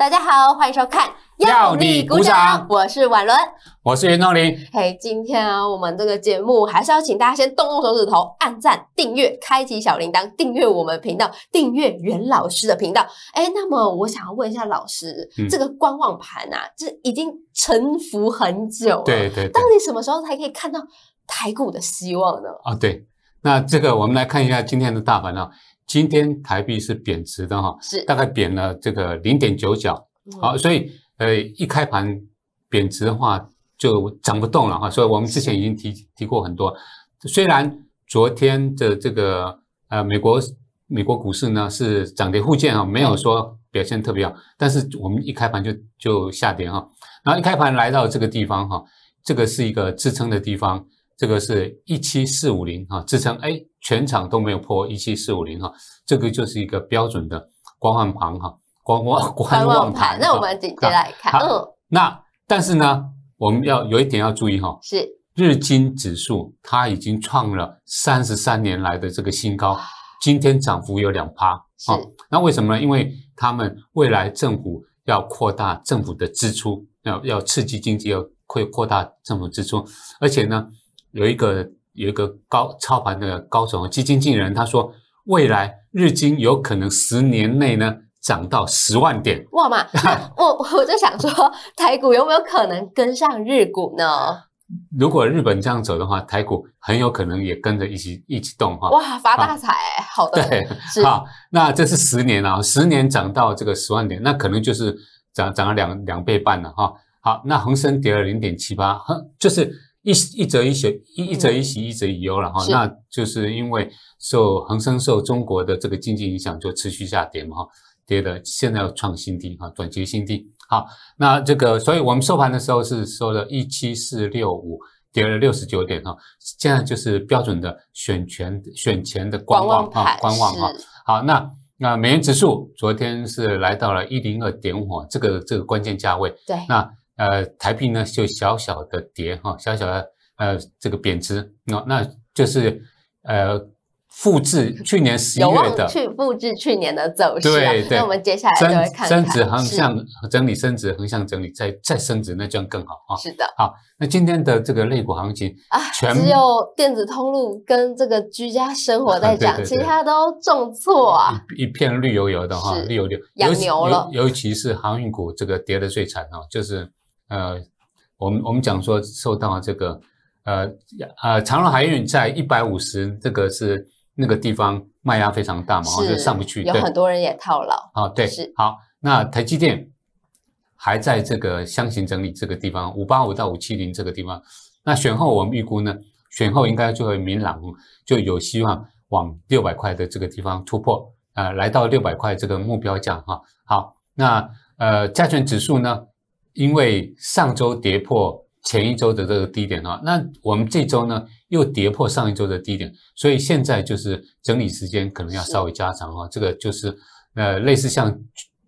大家好，欢迎收看，要你鼓掌！我是婉伦，我是袁东林。哎，今天啊，我们这个节目还是要请大家先动动手指头，按赞、订阅、开启小铃铛，订阅我们频道，订阅袁老师的频道。哎，那么我想要问一下老师，这个观望盘啊，这已经沉浮很久了。对对。到底什么时候才可以看到抬股的希望呢？啊，对。那这个，我们来看一下今天的大盘啊。今天台币是贬值的哈，是大概贬了这个零点九角，好，所以呃一开盘贬值的话就涨不动了哈，所以我们之前已经提提过很多，虽然昨天的这个呃美国美国股市呢是涨跌互见啊，没有说表现特别好，但是我们一开盘就就下跌哈，然后一开盘来到这个地方哈，这个是一个支撑的地方，这个是一七四五零哈支撑 A。全场都没有破一七四五零哈，这个就是一个标准的观望盘哈，观望观望盘。那我们接来看，嗯，那但是呢，我们要有一点要注意哈，是日经指数它已经创了三十三年来的这个新高，今天涨幅有两趴，是那为什么呢？因为他们未来政府要扩大政府的支出，要要刺激经济，要会扩大政府支出，而且呢有一个。有一个高操盘的高手、基金经理人，他说未来日经有可能十年内呢涨到十万点。哇妈！我我就想说，台股有没有可能跟上日股呢？如果日本这样走的话，台股很有可能也跟着一起一起动哈。哇，发大财！好的，对，好，那这是十年啊，十年涨到这个十万点，那可能就是涨涨了两两倍半了哈。好，那恒生跌了零点七八，就是。一一则一喜，一一则一喜，一则一忧了哈。那就是因为受恒生受中国的这个经济影响，就持续下跌嘛哈，跌的现在要创新低哈，短期新低。好，那这个，所以我们收盘的时候是收了一七四六五，跌了六十九点哈。现在就是标准的选权选前的观望啊，观望啊。好，那那美元指数昨天是来到了一零二点五这个这个关键价位。对，那。呃，台币呢就小小的跌哈，小小的呃这个贬值，那那就是呃复制去年十一月的去复制去年的走势，那我们接下来就会看升值横向整理，升值横向整理再再升值，那这样更好哈。是的，好，那今天的这个类股行情啊，只有电子通路跟这个居家生活在涨，其他都重挫啊，一片绿油油的哈，绿油油，牛了，尤其是航运股这个跌的最惨哈，就是。呃，我们我们讲说受到这个，呃呃，长荣海运在一百五十这个是那个地方卖压非常大嘛，就上不去，有很多人也套牢啊。对，好，那台积电还在这个箱型整理这个地方，五八五到五七零这个地方，那选后我们预估呢，选后应该就会明朗，就有希望往六百块的这个地方突破呃，来到六百块这个目标价哈。好，那呃，加权指数呢？因为上周跌破前一周的这个低点哈，那我们这周呢又跌破上一周的低点，所以现在就是整理时间可能要稍微加长哈。这个就是呃类似像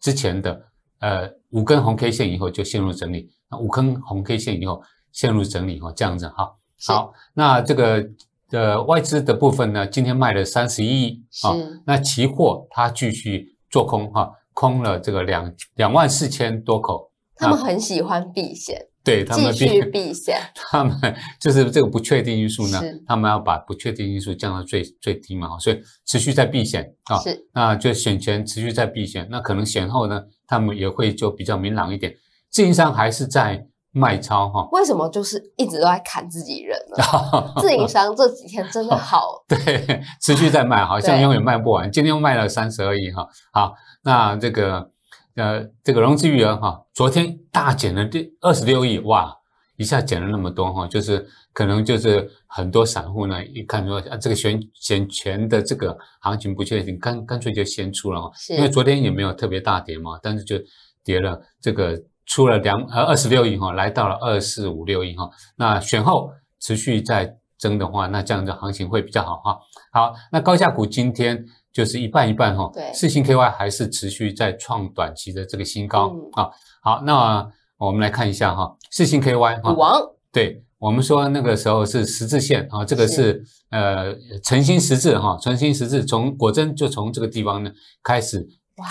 之前的呃五根红 K 线以后就陷入整理，那五根红 K 线以后陷入整理哈这样子哈。好，那这个的外资的部分呢，今天卖了三十亿啊，那期货它继续做空哈，空了这个两两万四千多口。他们很喜欢避险，对，继续避险。他们就是这个不确定因素呢，他们要把不确定因素降到最最低嘛，所以持续在避险啊，是，那就选前持续在避险，那可能选后呢，他们也会就比较明朗一点。自营商还是在卖超哈，为什么就是一直都在砍自己人呢？自营 商这几天真的好，对，持续在卖，好像永远卖不完，今天又卖了三十二亿哈，好，那这个。呃，这个融资余额哈，昨天大减了第二十六亿，哇，一下减了那么多哈，就是可能就是很多散户呢，一看说啊，这个选选权的这个行情不确定，干干脆就先出了，因为昨天也没有特别大跌嘛，但是就跌了，这个出了两呃二十六亿哈，来到了二四五六亿哈，那选后持续再增的话，那这样的行情会比较好哈。好，那高价股今天。就是一半一半哈，对，四星 K Y 还是持续在创短期的这个新高啊。好，那我们来看一下哈，四星 K Y 哈，对，我们说那个时候是十字线啊，这个是呃诚心十字哈，诚心十字从果真就从这个地方呢开始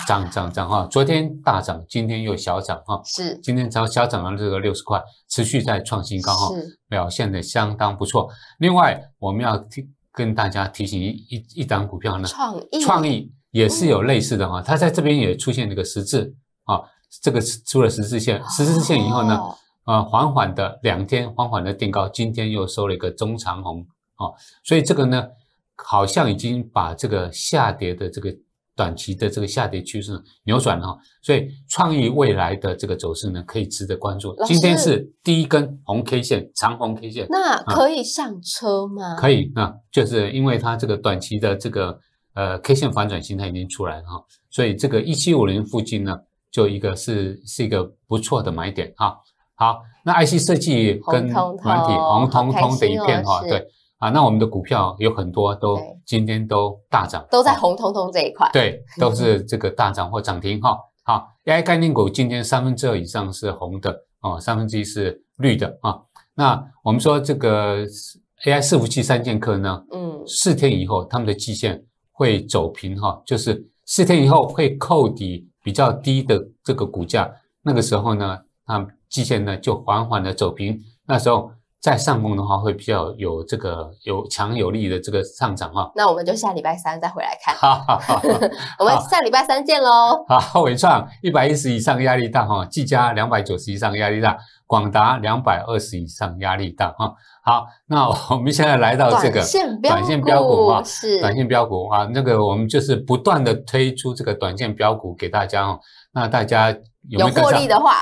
涨涨涨哈，昨天大涨，今天又小涨哈，是，今天才小涨了这个六十块，持续在创新高哈，表现的相当不错。另外我们要听。跟大家提醒一一一张股票呢，创意创意也是有类似的哈，它在这边也出现这个十字啊，这个出了十字线，十字线以后呢，啊缓缓的两天缓缓的定高，今天又收了一个中长红啊，所以这个呢好像已经把这个下跌的这个。短期的这个下跌趋势扭转了哈，所以创意未来的这个走势呢，可以值得关注。今天是第一根红 K 线，长红 K 线，那可以上车吗？可以，那就是因为它这个短期的这个呃 K 线反转形态已经出来了哈，所以这个一七五零附近呢，就一个是是一个不错的买点哈。好，那 IC 设计跟软体红彤彤的一片哈，对。啊，那我们的股票有很多都今天都大涨，都在红彤彤这一块。对，都是这个大涨或涨停哈。好，AI 概念股今天三分之二以上是红的哦，三分之一是绿的啊。那我们说这个 AI 服器三剑客呢，嗯，四天以后他们的基线会走平哈，就是四天以后会扣底比较低的这个股价，那个时候呢，们基线呢就缓缓的走平，那时候。在上攻的话，会比较有这个有强有力的这个上涨啊。那我们就下礼拜三再回来看。好，我们下礼拜三见喽。好，伟创一百一十以上压力大哈，技嘉两百九十以上压力大，广达两百二十以上压力大哈。好，那我们现在来到这个短线标股啊，短线标股啊，那个我们就是不断的推出这个短线标股给大家哈，那大家。有获利的话，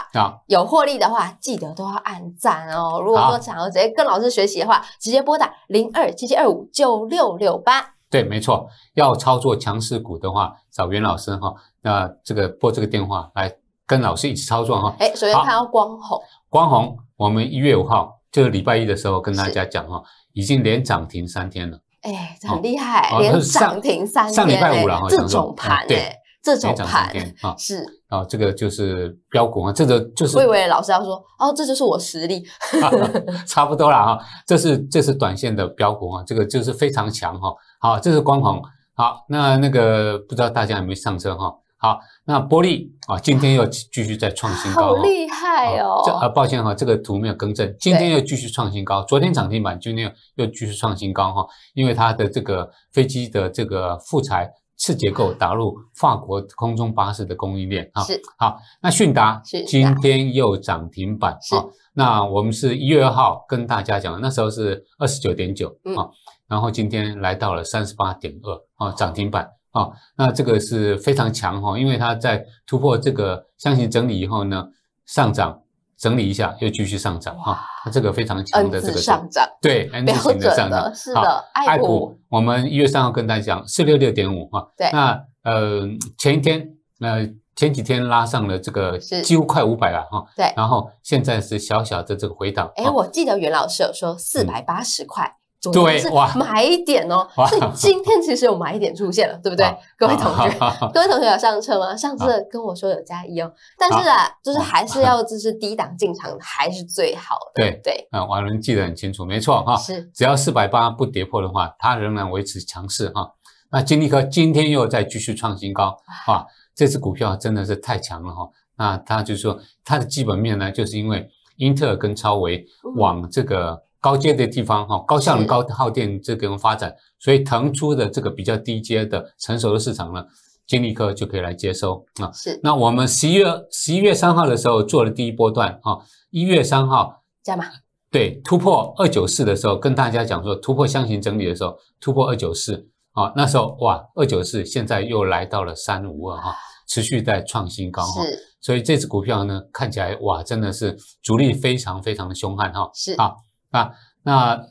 有获利的话，记得都要按赞哦。如果说想要直接跟老师学习的话，直接拨打零二七七二五九六六八。对，没错，要操作强势股的话，找袁老师哈。那这个拨这个电话来跟老师一起操作哈。哎，首先看到光红，光红，我们一月五号就是礼拜一的时候跟大家讲哈，已经连涨停三天了。哎，很厉害，连涨停三天，上礼拜五了哈，这种盘对。这种盘是啊，这个就是标股啊，这个就是。我以，老师要说哦，这就是我实力。差不多了哈，这是这是短线的标股啊，这个就是非常强哈。好，这是光弘。好，那那个不知道大家有没有上车哈。好，那玻璃啊，今天又继续在创新高，好厉害哦。啊，抱歉哈，这个图没有更正，今天又继续创新高，昨天涨停板，今天又又继续创新高哈，因为它的这个飞机的这个复材。次结构打入法国空中巴士的供应链啊，是好。那迅达今天又涨停板啊。那我们是一月二号跟大家讲，那时候是二十九点九啊，然后今天来到了三十八点二啊，涨停板啊。那这个是非常强哈，因为它在突破这个箱型整理以后呢，上涨。整理一下，又继续上涨哈，它这个非常强的这个上涨，对，N 字形的上涨，是的。爱普，我们一月三号跟大家讲四六六点五哈，对。那呃，前一天，那前几天拉上了这个，几乎快五百了哈，对。然后现在是小小的这个回档。哎，我记得袁老师有说四百八十块。对，是买点哦。以今天其实有买点出现了，对不对？各位同学，各位同学有上车吗？上次跟我说有加一哦，但是啊，就是还是要就是低档进场还是最好的。对对，嗯，我还能记得很清楚，没错哈。是，只要四百八不跌破的话，它仍然维持强势哈。那金立科今天又在继续创新高啊，这只股票真的是太强了哈。那它就说它的基本面呢，就是因为英特尔跟超微往这个。高阶的地方哈，高效率、高耗电这个地方发展，所以腾出的这个比较低阶的成熟的市场呢，金立科就可以来接收啊。是。那我们十一月十一月三号的时候做了第一波段啊，一月三号，加码，对，突破二九四的时候，跟大家讲说突破箱型整理的时候，突破二九四啊，那时候哇，二九四现在又来到了三五二哈，持续在创新高哈。所以这只股票呢，看起来哇，真的是主力非常非常的凶悍哈。是啊。啊，那。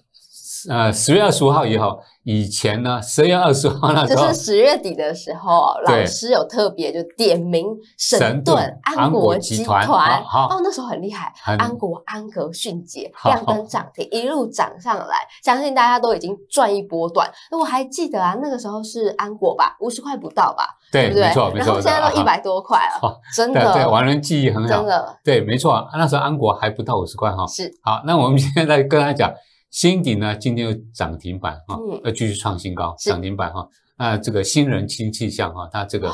呃，十月二十五号以后，以前呢，十月二十五号那时候，就是十月底的时候，老师有特别就点名神盾安国集团，哦，那时候很厉害，安国安格迅捷，亮灯涨停一路涨上来，相信大家都已经赚一波段。那我还记得啊，那个时候是安国吧，五十块不到吧，对，没错没错，现在都一百多块了，真的，对，我的记忆很好，真的，对，没错，那时候安国还不到五十块哈，是，好，那我们现在跟他讲。新鼎呢，今天又涨停板哈，要继续创新高涨停板哈。那这个新人新气象哈，它这个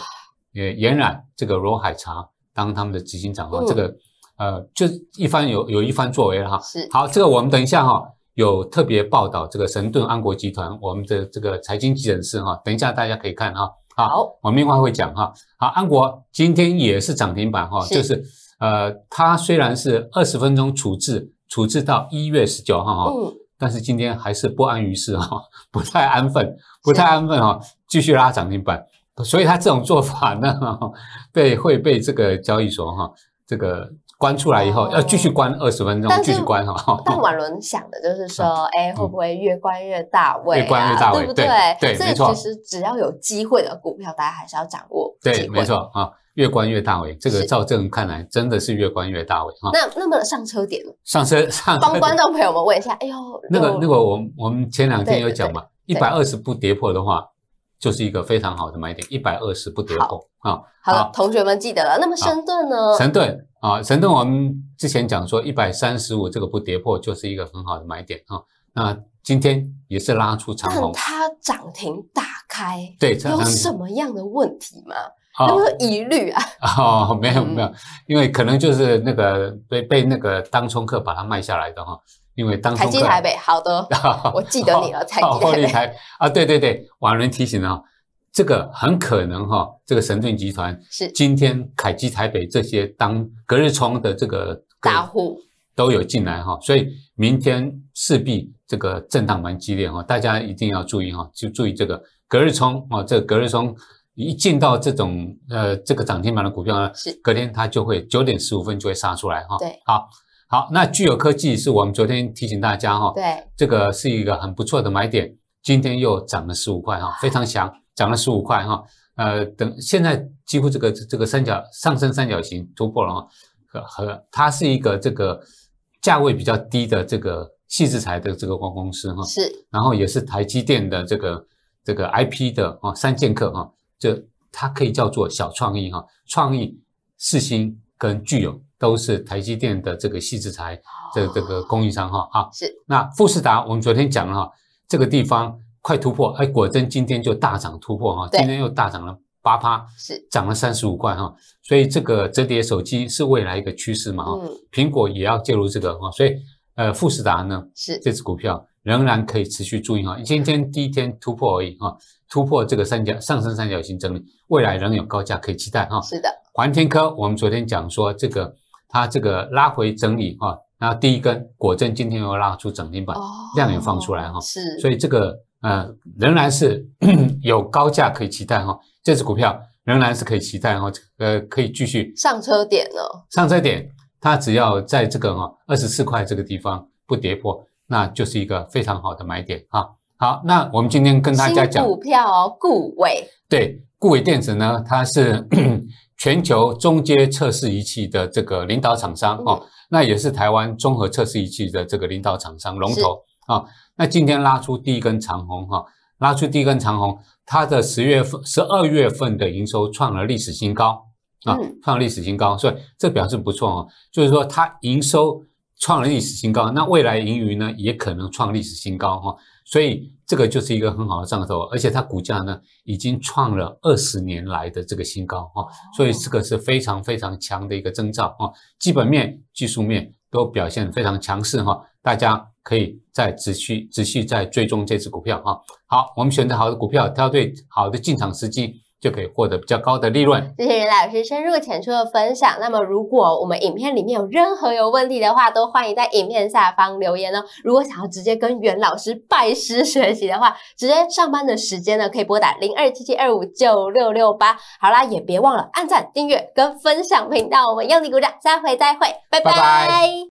呃，延冉这个罗海茶当他们的执行长哈，这个呃，就一番有有一番作为了哈。是好，这个我们等一下哈，有特别报道这个神盾安国集团，我们的这个财经急诊室哈，等一下大家可以看哈。好，我们有话会讲哈。好，安国今天也是涨停板哈，就是呃，它虽然是二十分钟处置处置到一月十九号哈。但是今天还是不安于事啊，不太安分，不太安分哈，继续拉涨停板。所以他这种做法呢，被会被这个交易所哈，这个关出来以后，要继续关二十分钟，继续关哈。但婉伦想的就是说，哎，会不会越关越大位啊？对不对？对，没错。所以其实只要有机会的股票，大家还是要掌握对，没错啊。越关越大尾，这个赵正看来真的是越关越大尾哈。那那么上车点了，上车 上帮观众朋友们问一下，哎呦，那个那个，我我们前两天有讲嘛，一百二十不跌破的话，就是一个非常好的买点。一百二十不跌破啊，好了，同学们记得了。那么神盾呢？神盾啊，神盾，我们之前讲说一百三十五这个不跌破，就是一个很好的买点啊。那今天也是拉出长虹，它涨停打开，对，有什么样的问题吗？都是疑虑啊！哦，没有没有，因为可能就是那个被被那个当冲客把它卖下来的哈，因为当冲凯台北好的，我记得你了，凯基台北啊，对对对，王伦提醒了，这个很可能哈，这个神盾集团是今天凯基台北这些当隔日冲的这个大户都有进来哈，所以明天势必这个震荡蛮激烈哈，大家一定要注意哈，就注意这个隔日冲啊，这个隔日冲。一进到这种呃这个涨停板的股票呢，是隔天它就会九点十五分就会杀出来哈。对，好，好，那具有科技是我们昨天提醒大家哈，对，这个是一个很不错的买点，今天又涨了十五块哈，非常强，涨了十五块哈。呃，等现在几乎这个这个三角上升三角形突破了，和它是一个这个价位比较低的这个细制材的这个公司哈，是，然后也是台积电的这个这个 I P 的啊三剑客哈。这它可以叫做小创意哈，创意四新跟具友都是台积电的这个细制材的这个供应商哈啊。是那富士达，我们昨天讲了哈，这个地方快突破，哎，果真今天就大涨突破哈，今天又大涨了八趴，是涨了三十五块哈。所以这个折叠手机是未来一个趋势嘛哈，苹果也要介入这个，所以呃富士达呢是这只股票。仍然可以持续注意哈，今天第一天突破而已哈，突破这个三角上升三角形整理，未来仍有高价可以期待哈。是的，环天科，我们昨天讲说这个它这个拉回整理哈，那第一根果真今天又拉出涨停板，量也放出来哈，是，所以这个呃仍然是 有高价可以期待哈，这只股票仍然是可以期待哈，呃可以继续上车点呢。上车点它只要在这个哈二十四块这个地方不跌破。那就是一个非常好的买点哈。好，那我们今天跟大家讲股票哦，固伟。对，固伟电子呢，它是 全球中阶测试仪器的这个领导厂商哦，那也是台湾综合测试仪器的这个领导厂商龙头啊。那今天拉出第一根长红哈，拉出第一根长红，它的十月份、十二月份的营收创了历史新高啊，创历史新高，所以这表示不错啊，就是说它营收。创了历史新高，那未来盈余呢也可能创历史新高哈，所以这个就是一个很好的上头，而且它股价呢已经创了二十年来的这个新高哈，所以这个是非常非常强的一个征兆啊，基本面、技术面都表现非常强势哈，大家可以再持续持续再追踪这只股票哈。好，我们选择好的股票，挑对好的进场时机。就可以获得比较高的利润。谢谢袁老师深入浅出的分享。那么，如果我们影片里面有任何有问题的话，都欢迎在影片下方留言哦。如果想要直接跟袁老师拜师学习的话，直接上班的时间呢，可以拨打零二七七二五九六六八。好啦，也别忘了按赞、订阅跟分享频道，我们用力鼓掌。下回再会，拜拜。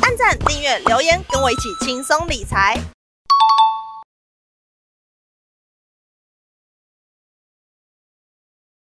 按赞、订阅、留言，跟我一起轻松理财。